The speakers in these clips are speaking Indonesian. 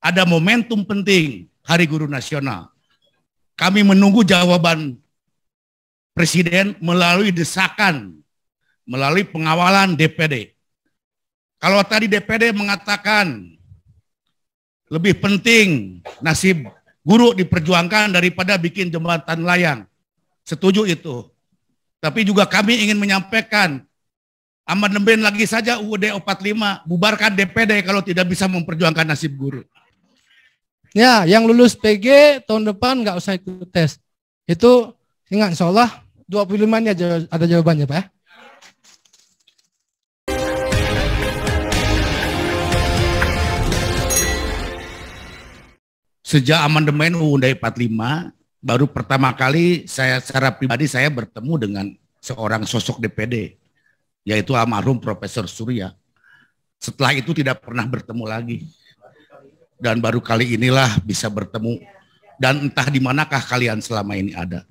Ada momentum penting Hari Guru Nasional. Kami menunggu jawaban Presiden melalui desakan, melalui pengawalan DPD. Kalau tadi DPD mengatakan lebih penting nasib guru diperjuangkan daripada bikin jembatan layang. Setuju itu. Tapi juga kami ingin menyampaikan amandemen lagi saja UUD 45, bubarkan DPD kalau tidak bisa memperjuangkan nasib guru. Ya, yang lulus PG tahun depan nggak usah ikut tes. Itu ingat seolah 25 ini ada, ada jawabannya, Pak ya. Sejak amandemen UU puluh 45, baru pertama kali saya secara pribadi saya bertemu dengan seorang sosok DPD, yaitu almarhum Profesor Surya. Setelah itu tidak pernah bertemu lagi dan baru kali inilah bisa bertemu dan entah di manakah kalian selama ini ada.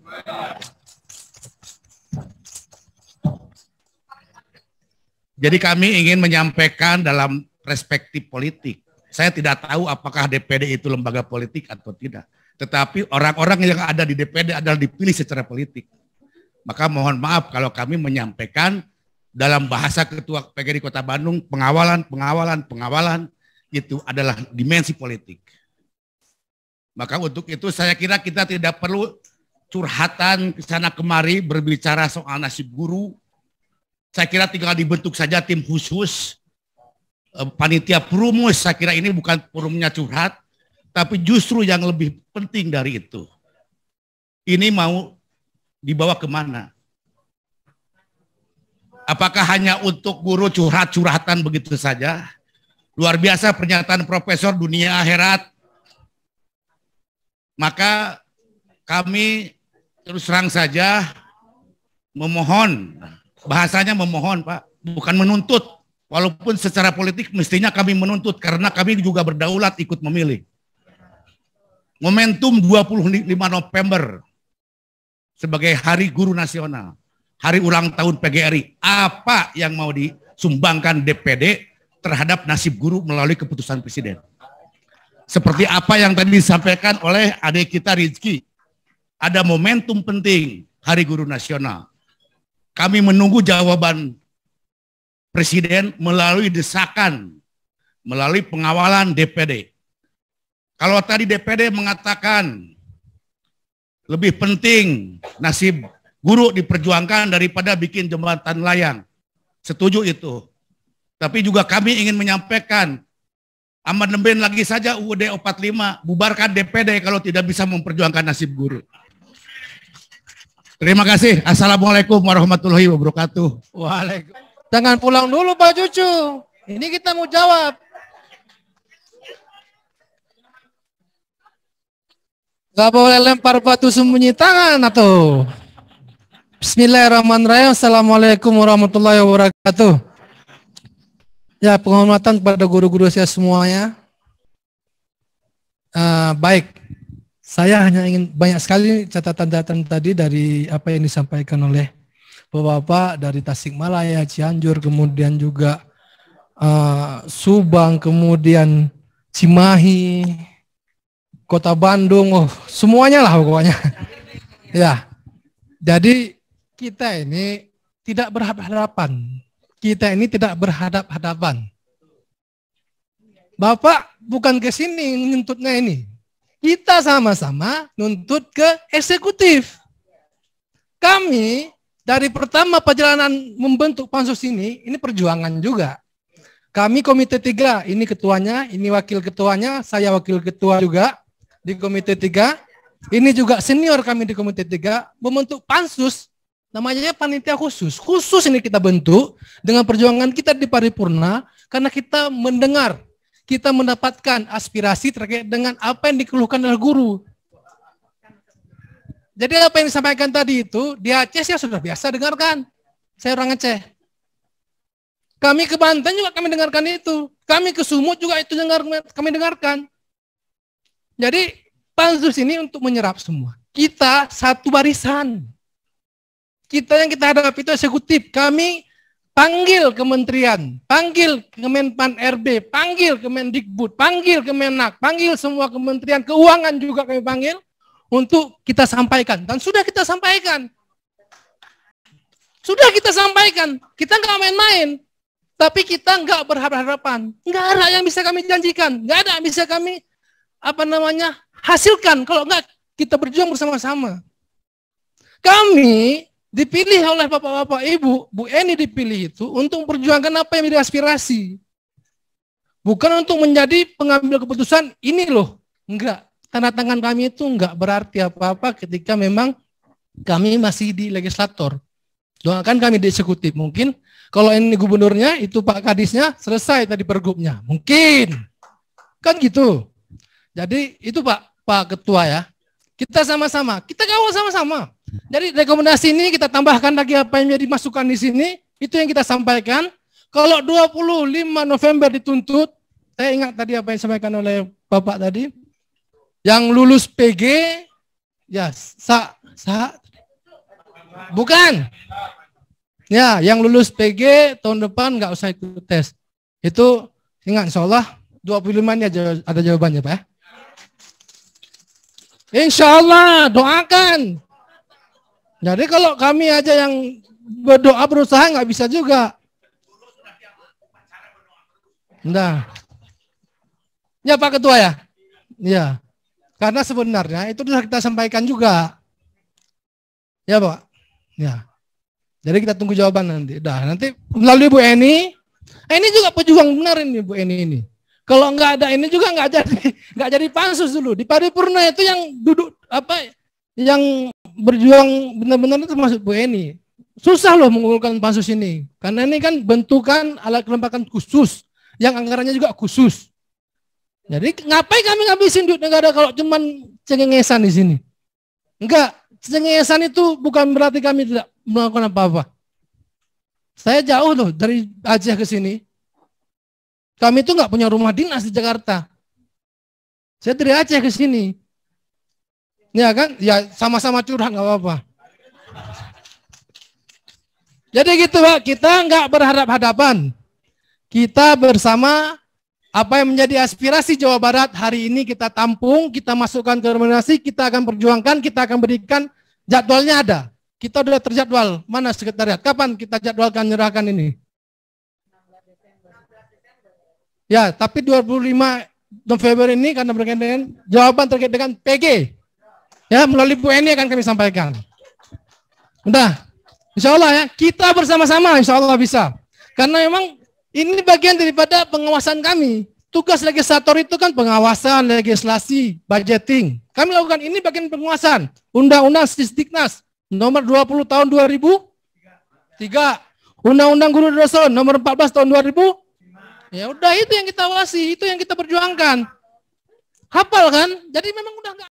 Jadi kami ingin menyampaikan dalam perspektif politik. Saya tidak tahu apakah DPD itu lembaga politik atau tidak. Tetapi orang-orang yang ada di DPD adalah dipilih secara politik. Maka mohon maaf kalau kami menyampaikan dalam bahasa Ketua PGRI Kota Bandung pengawalan, pengawalan, pengawalan itu adalah dimensi politik. Maka untuk itu saya kira kita tidak perlu curhatan ke sana kemari berbicara soal nasib guru. Saya kira tinggal dibentuk saja tim khusus eh, panitia perumus. Saya kira ini bukan forumnya curhat, tapi justru yang lebih penting dari itu. Ini mau dibawa kemana? Apakah hanya untuk guru curhat-curhatan begitu saja? Luar biasa pernyataan profesor dunia akhirat. Maka kami terus terang saja memohon, bahasanya memohon Pak, bukan menuntut. Walaupun secara politik mestinya kami menuntut karena kami juga berdaulat ikut memilih. Momentum 25 November sebagai Hari Guru Nasional, Hari Ulang Tahun PGRI, apa yang mau disumbangkan DPD terhadap nasib guru melalui keputusan presiden. Seperti apa yang tadi disampaikan oleh adik kita Rizky. Ada momentum penting Hari Guru Nasional. Kami menunggu jawaban presiden melalui desakan, melalui pengawalan DPD. Kalau tadi DPD mengatakan lebih penting nasib guru diperjuangkan daripada bikin jembatan layang. Setuju itu. Tapi juga kami ingin menyampaikan aman amandemen lagi saja UUD 45, bubarkan DPD kalau tidak bisa memperjuangkan nasib guru. Terima kasih. Assalamualaikum warahmatullahi wabarakatuh. Waalaikumsalam. Jangan pulang dulu Pak Cucu. Ini kita mau jawab. Gak boleh lempar batu sembunyi tangan atau Bismillahirrahmanirrahim. Assalamualaikum warahmatullahi wabarakatuh. Ya, penghormatan kepada guru-guru saya semuanya. Uh, baik, saya hanya ingin banyak sekali catatan-catatan tadi dari apa yang disampaikan oleh Bapak-Bapak dari Tasikmalaya, Cianjur, kemudian juga uh, Subang, kemudian Cimahi, Kota Bandung, oh, semuanya lah pokoknya. ya, jadi kita ini tidak berhadapan kita ini tidak berhadap-hadapan. Bapak bukan ke sini nuntutnya ini. Kita sama-sama nuntut ke eksekutif. Kami dari pertama perjalanan membentuk pansus ini, ini perjuangan juga. Kami komite tiga, ini ketuanya, ini wakil ketuanya, saya wakil ketua juga di komite tiga. Ini juga senior kami di komite tiga membentuk pansus Namanya panitia khusus. Khusus ini kita bentuk dengan perjuangan kita di paripurna karena kita mendengar, kita mendapatkan aspirasi terkait dengan apa yang dikeluhkan oleh guru. Jadi apa yang disampaikan tadi itu di Aceh saya sudah biasa dengarkan. Saya orang Aceh. Kami ke Banten juga kami dengarkan itu. Kami ke Sumut juga itu dengar, kami dengarkan. Jadi pansus ini untuk menyerap semua. Kita satu barisan kita yang kita hadapi itu eksekutif. Kami panggil kementerian, panggil Kemenpan RB, panggil Kemendikbud, panggil Kemenak, panggil semua kementerian keuangan juga kami panggil untuk kita sampaikan. Dan sudah kita sampaikan. Sudah kita sampaikan. Kita nggak main-main. Tapi kita nggak berharap-harapan. Nggak ada yang bisa kami janjikan. Nggak ada yang bisa kami apa namanya hasilkan. Kalau nggak kita berjuang bersama-sama. Kami Dipilih oleh bapak-bapak ibu, Bu Eni dipilih itu untuk memperjuangkan apa yang menjadi aspirasi. Bukan untuk menjadi pengambil keputusan ini loh. Enggak. Tanda tangan kami itu enggak berarti apa-apa ketika memang kami masih di legislator. Doakan kami di eksekutif. Mungkin kalau ini gubernurnya, itu Pak Kadisnya selesai tadi pergubnya. Mungkin. Kan gitu. Jadi itu Pak Pak Ketua ya. Kita sama-sama, kita kawal sama-sama. Jadi rekomendasi ini kita tambahkan lagi apa yang menjadi masukan di sini, itu yang kita sampaikan. Kalau 25 November dituntut, saya ingat tadi apa yang disampaikan oleh Bapak tadi, yang lulus PG, ya, sa, sa, bukan, Ya, yang lulus PG tahun depan nggak usah ikut tes. Itu ingat insya Allah 25 ini ada, ada jawabannya Pak ya. Insya Allah, doakan. Jadi kalau kami aja yang berdoa berusaha nggak bisa juga. Nah. Ya Pak Ketua ya? Ya. Karena sebenarnya itu sudah kita sampaikan juga. Ya Pak? Ya. Jadi kita tunggu jawaban nanti. Dah, nanti melalui Bu Eni. Eni juga pejuang benar ini Bu Eni ini. Kalau nggak ada ini juga nggak jadi nggak jadi pansus dulu. Di paripurna itu yang duduk apa yang berjuang benar-benar itu masuk Bu Eni. Susah loh mengumpulkan pansus ini karena ini kan bentukan alat kelembagaan khusus yang anggarannya juga khusus. Jadi ngapain kami ngabisin duit negara kalau cuman cengengesan di sini? Enggak, cengengesan itu bukan berarti kami tidak melakukan apa-apa. Saya jauh loh dari Aceh ke sini. Kami itu nggak punya rumah dinas di Jakarta. Saya dari Aceh ke sini. Ya kan? Ya sama-sama curhat nggak apa-apa. Jadi gitu Pak, kita nggak berharap hadapan. Kita bersama apa yang menjadi aspirasi Jawa Barat hari ini kita tampung, kita masukkan ke nominasi, kita akan perjuangkan, kita akan berikan jadwalnya ada. Kita sudah terjadwal, mana sekretariat, kapan kita jadwalkan nyerahkan ini? Ya, tapi 25 November ini karena berkaitan dengan jawaban terkait dengan PG. Ya, melalui Bu Eni akan kami sampaikan. Udah. Insya Allah ya, kita bersama-sama insya Allah bisa. Karena memang ini bagian daripada pengawasan kami. Tugas legislator itu kan pengawasan, legislasi, budgeting. Kami lakukan ini bagian pengawasan. Undang-Undang Sisdiknas nomor 20 tahun 2003. Undang-Undang Guru Dosen nomor 14 tahun 2000 Ya udah itu yang kita awasi, itu yang kita perjuangkan. Hafal kan? Jadi memang udah enggak